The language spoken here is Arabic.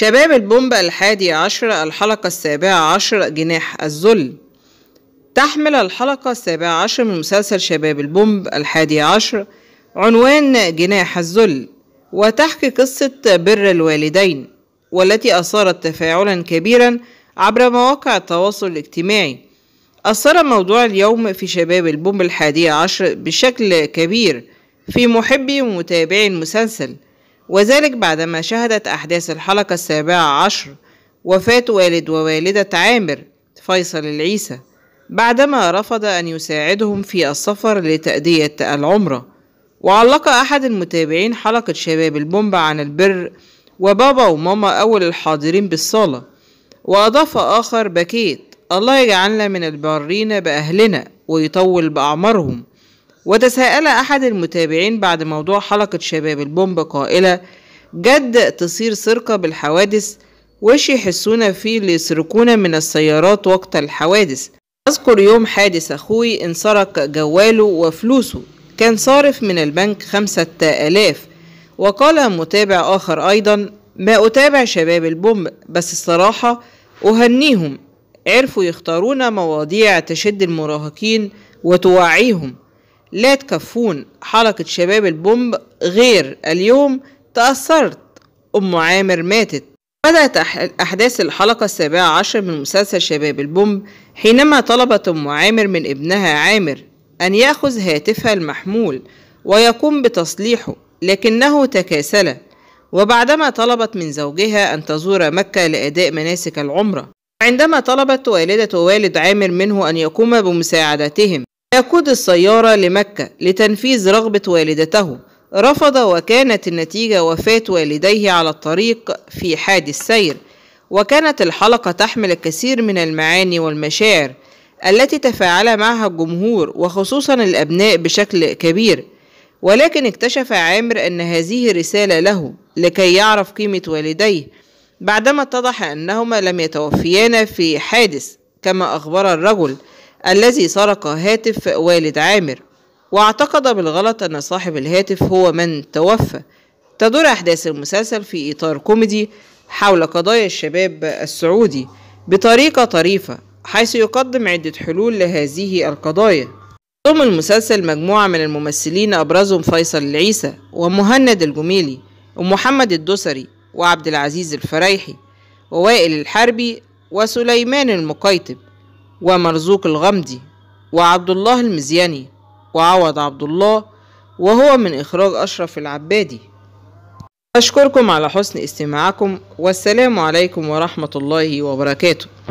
شباب البومبا الحادي عشر الحلقة السابعة عشر جناح الذل تحمل الحلقة السابعة عشر من مسلسل شباب البومب الحادي عشر عنوان جناح الذل وتحكي قصة بر الوالدين والتي أثارت تفاعلا كبيرا عبر مواقع التواصل الاجتماعي أثر موضوع اليوم في شباب البومب الحادي عشر بشكل كبير في محبي ومتابعي المسلسل وذلك بعدما شهدت أحداث الحلقة السابعة عشر وفاة والد ووالدة عامر فيصل العيسى بعدما رفض أن يساعدهم في السفر لتأدية العمرة وعلق أحد المتابعين حلقة شباب البومبا عن البر وبابا وماما أول الحاضرين بالصالة وأضاف آخر بكيت الله يجعلنا من البارين بأهلنا ويطول بأعمارهم وتساءل أحد المتابعين بعد موضوع حلقة شباب البومب قائلة جد تصير سرقة بالحوادث وش يحسونا فيه اللي يسرقونا من السيارات وقت الحوادث أذكر يوم حادث أخوي انسرق جواله وفلوسه كان صارف من البنك خمسة آلاف وقال متابع آخر أيضا ما أتابع شباب البومب بس الصراحة أهنيهم عرفوا يختارون مواضيع تشد المراهقين وتوعيهم لا تكفون حلقة شباب البومب غير اليوم تأثرت أم عامر ماتت بدأت أحداث الحلقة السابعة عشر من مسلسل شباب البومب حينما طلبت أم عامر من ابنها عامر أن يأخذ هاتفها المحمول ويقوم بتصليحه لكنه تكاسل وبعدما طلبت من زوجها أن تزور مكة لأداء مناسك العمرة عندما طلبت والدة والد عامر منه أن يقوم بمساعدتهم يقود السيارة لمكة لتنفيذ رغبة والدته رفض وكانت النتيجة وفاة والديه على الطريق في حادث سير وكانت الحلقة تحمل الكثير من المعاني والمشاعر التي تفاعل معها الجمهور وخصوصا الأبناء بشكل كبير ولكن اكتشف عامر أن هذه رسالة له لكي يعرف قيمة والديه بعدما اتضح أنهما لم يتوفيان في حادث كما أخبر الرجل الذي سرق هاتف والد عامر واعتقد بالغلط أن صاحب الهاتف هو من توفى تدور أحداث المسلسل في إطار كوميدي حول قضايا الشباب السعودي بطريقة طريفة حيث يقدم عدة حلول لهذه القضايا ضم المسلسل مجموعة من الممثلين أبرزهم فيصل العيسى ومهند الجميلي ومحمد الدسري وعبد العزيز الفريحي ووائل الحربي وسليمان المقيتب ومرزوق الغمدي وعبد الله المزياني وعوض عبد الله وهو من إخراج أشرف العبادي أشكركم على حسن استماعكم والسلام عليكم ورحمة الله وبركاته